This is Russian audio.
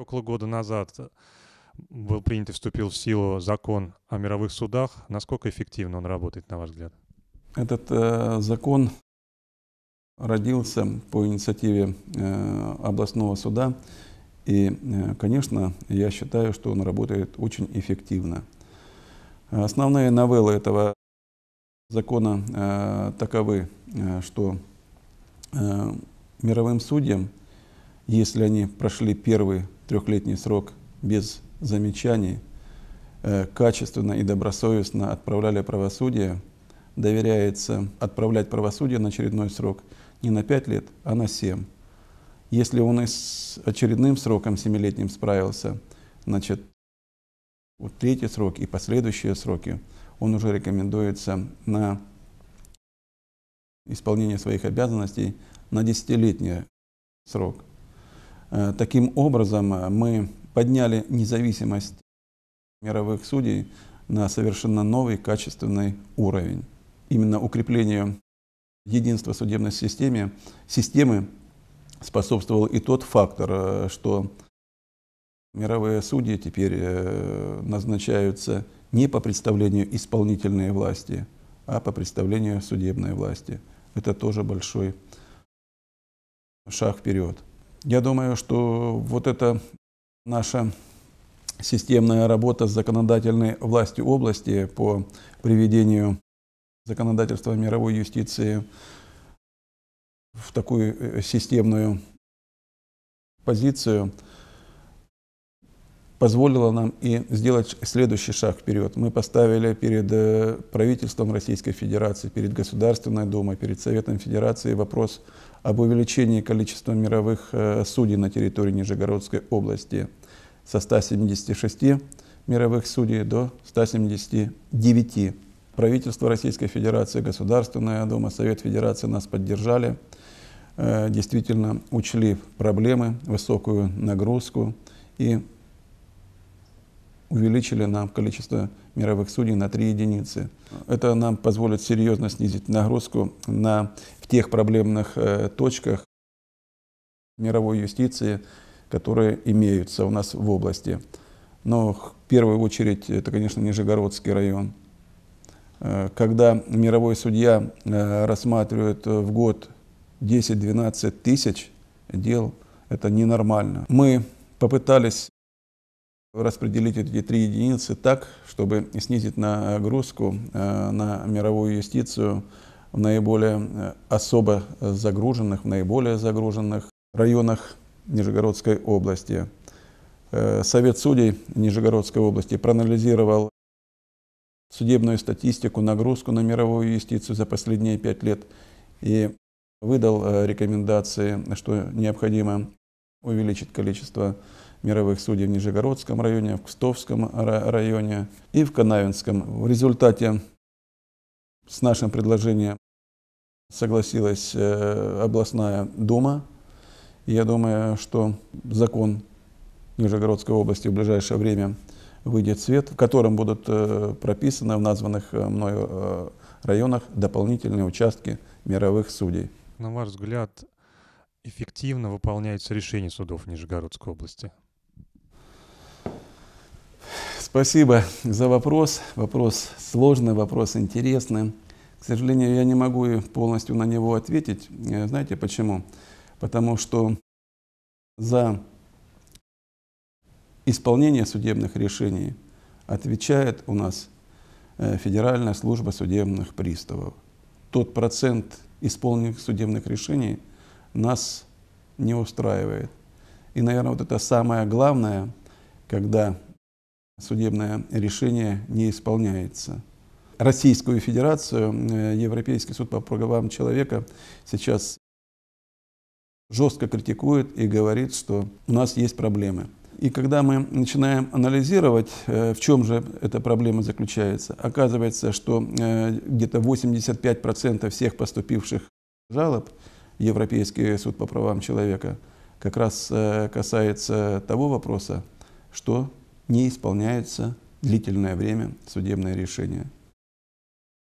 Около года назад э, был принят и вступил в силу закон о мировых судах. Насколько эффективно он работает, на ваш взгляд? Этот э, закон родился по инициативе э, областного суда. И, э, конечно, я считаю, что он работает очень эффективно. Основные новеллы этого закона э, таковы, э, что э, мировым судьям, если они прошли первый трехлетний срок без замечаний, э, качественно и добросовестно отправляли правосудие, доверяется отправлять правосудие на очередной срок не на 5 лет, а на 7. Если он и с очередным сроком семилетним справился, значит, вот третий срок и последующие сроки он уже рекомендуется на исполнение своих обязанностей на десятилетний срок. Э, таким образом, э, мы подняли независимость мировых судей на совершенно новый качественный уровень. Именно укрепление единства судебной системы, системы способствовал и тот фактор, э, что мировые судьи теперь назначаются не по представлению исполнительной власти, а по представлению судебной власти. Это тоже большой шаг вперед. Я думаю, что вот эта наша системная работа с законодательной властью области по приведению законодательства мировой юстиции в такую э, системную позицию позволила нам и сделать следующий шаг вперед. Мы поставили перед э, правительством Российской Федерации, перед Государственной Думой, перед Советом Федерации вопрос об увеличении количества мировых э, судей на территории Нижегородской области со 176 мировых судей до 179. Правительство Российской Федерации, Государственная Дума, Совет Федерации нас поддержали, э, действительно учли проблемы, высокую нагрузку и увеличили нам количество мировых судей на 3 единицы. Это нам позволит серьезно снизить нагрузку на, в тех проблемных э, точках мировой юстиции, которые имеются у нас в области. Но в первую очередь это, конечно, Нижегородский район. Э, когда мировой судья э, рассматривает в год 10-12 тысяч дел, это ненормально. Мы попытались распределить эти три единицы так, чтобы снизить нагрузку э, на мировую юстицию в наиболее э, особо загруженных, в наиболее загруженных районах Нижегородской области. Э, Совет судей Нижегородской области проанализировал судебную статистику, нагрузку на мировую юстицию за последние пять лет и выдал рекомендации, что необходимо увеличить количество мировых судей в Нижегородском районе, в Кустовском районе и в Канавинском. В результате с нашим предложением согласилась э, областная дума. я думаю, что закон Нижегородской области в ближайшее время выйдет в свет, в котором будут э, прописаны в названных э, мною районах дополнительные участки мировых судей. На ваш взгляд, эффективно выполняется решение судов Нижегородской области? Спасибо за вопрос. Вопрос сложный, вопрос интересный. К сожалению, я не могу полностью на него ответить. Э, знаете почему? Потому что за исполнение судебных решений отвечает у нас э, Федеральная служба судебных приставов. Тот процент исполненных судебных решений нас не устраивает. И, наверное, вот это самое главное, когда судебное решение не исполняется. Российскую Федерацию э, Европейский суд по правам человека сейчас жестко критикует и говорит, что у нас есть проблемы. И когда мы начинаем анализировать, э, в чем же эта проблема заключается, оказывается, что э, где-то 85% всех поступивших жалоб Европейский суд по правам человека как раз касается того вопроса, что не исполняется длительное время судебное решение.